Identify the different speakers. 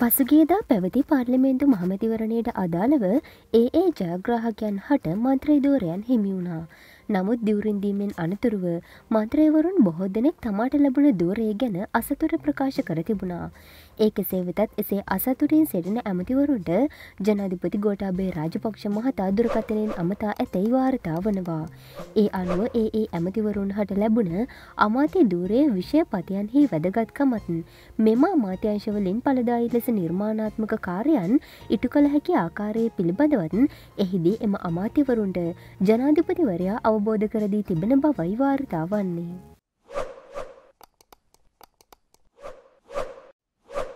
Speaker 1: පසුගේදා පැවති පාර්ලිමේන්තු මහමැතිවරණයට අදාළව ඒ ඒ ජයග්‍රාහකයන් හට මන්ත්‍රීදෝරයන් හිමිවුණා. නමුත් දිවරින්දීමෙන් අනතුරුව මන්ත්‍රයවරුන් බොහෝ දෙනෙක් තමාට ලැබුණ දෝරය ගැන අසතුර ප්‍රකාශ කර තිබුණා. ඒ කෙසේ වෙතත් එසේ අසතුරින් සිටින ඇමතිවරුන්ට ජනාධිපති ගෝටාබේ රාජපක්ෂ මහතා දුරකථනයෙන් අමතා ඇතැයි වාර්තා වනවා. ඒ අනුව ඒ ඒ ඇමතිවරුන් හට ලැබුණ අමාත්‍ය දූරයේ විෂයපතියන්හි වැදගත්කමත් මෙම අමාත්‍යංශවලින් පලදායි ලෙස නිර්මාණාත්මක කාර්යන් ඉටු කළ හැකි ආකාරයේ පිළිබඳවත් එහිදී එම අමාත්‍යවරුන්ට ජනාධිපතිවරයා අවබෝධ කරදී තිබෙන බවයි වාර්තා වන්නේ.